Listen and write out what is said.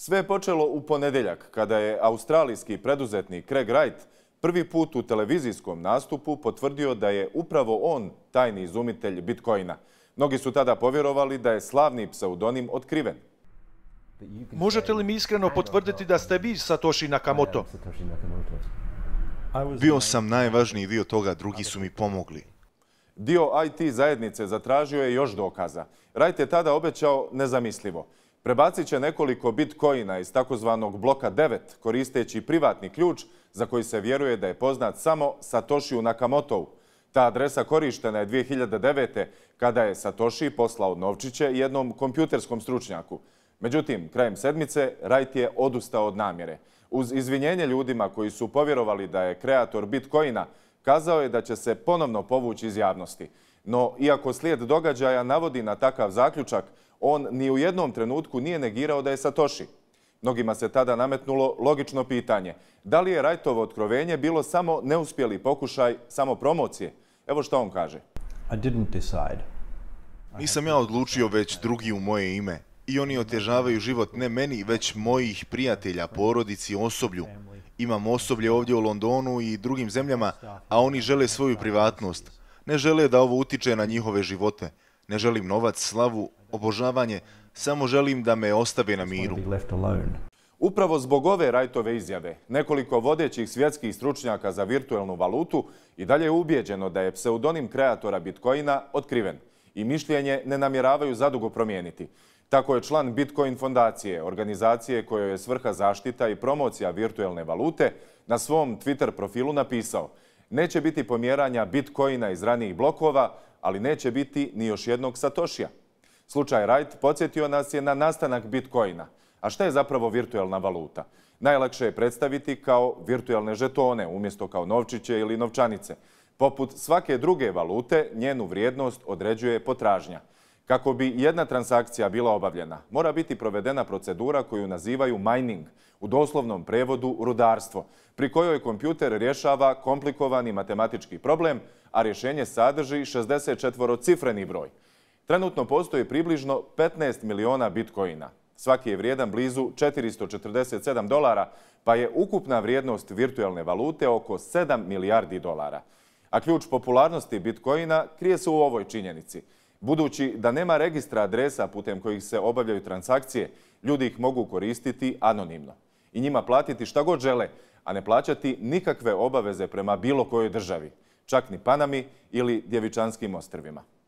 Sve je počelo u ponedjeljak kada je australijski preduzetnik Craig Wright prvi put u televizijskom nastupu potvrdio da je upravo on tajni izumitelj Bitcoina. Mnogi su tada povjerovali da je slavni pseudonim otkriven. Možete li mi iskreno potvrditi da ste vi Satoshi Nakamoto? Bio sam najvažniji dio toga, drugi su mi pomogli. Dio IT zajednice zatražio je još dokaza. Wright je tada obećao nezamislivo. Prebacit će nekoliko bitcoina iz takozvanog bloka 9 koristeći privatni ključ za koji se vjeruje da je poznat samo Satoshi Nakamotovu. Ta adresa korištena je 2009. kada je Satoshi poslao novčiće jednom kompjuterskom stručnjaku. Međutim, krajem sedmice Wright je odustao od namjere. Uz izvinjenje ljudima koji su povjerovali da je kreator Bitcoina, kazao je da će se ponovno povući iz javnosti. No, iako slijed događaja navodi na takav zaključak, on ni u jednom trenutku nije negirao da je Satoši. Mnogima se tada nametnulo logično pitanje. Da li je Rajtovo otkrovenje bilo samo neuspjeli pokušaj samo promocije? Evo što on kaže. Nisam ja odlučio već drugi u moje ime. I oni otežavaju život ne meni, već mojih prijatelja, porodici, osoblju. Imam osoblje ovdje u Londonu i drugim zemljama, a oni žele svoju privatnost. Ne žele da ovo utiče na njihove živote. Ne želim novac, slavu, obožavanje, samo želim da me ostave na miru. Upravo zbog ove Rajtove izjave, nekoliko vodećih svjetskih stručnjaka za virtualnu valutu i dalje je ubijeđeno da je pseudonim kreatora Bitcoina otkriven i mišljenje ne namjeravaju zadugo promijeniti. Tako je član Bitcoin fondacije, organizacije kojoj je svrha zaštita i promocija virtualne valute, na svom Twitter profilu napisao – Neće biti pomjeranja bitcoina iz ranijih blokova, ali neće biti ni još jednog Satošija. Slučaj Wright podsjetio nas je na nastanak bitcoina. A šta je zapravo virtualna valuta? Najlakše je predstaviti kao virtualne žetone umjesto kao novčiće ili novčanice. Poput svake druge valute, njenu vrijednost određuje potražnja. Kako bi jedna transakcija bila obavljena, mora biti provedena procedura koju nazivaju mining, u doslovnom prevodu rudarstvo, pri kojoj kompjuter rješava komplikovani matematički problem, a rješenje sadrži 64-cifreni broj. Trenutno postoji približno 15 miliona bitcoina. Svaki je vrijedan blizu 447 dolara, pa je ukupna vrijednost virtualne valute oko 7 milijardi dolara. A ključ popularnosti bitcoina krije se u ovoj činjenici – Budući da nema registra adresa putem kojih se obavljaju transakcije, ljudi ih mogu koristiti anonimno i njima platiti šta god žele, a ne plaćati nikakve obaveze prema bilo kojoj državi, čak ni Panami ili Djevičanskim ostrvima.